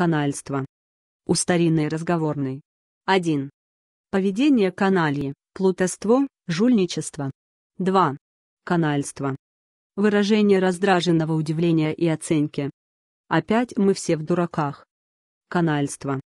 канальства. У старинной разговорной. 1. Поведение канальи, плутоство, жульничество. 2. Канальство. Выражение раздраженного удивления и оценки. Опять мы все в дураках. Канальство.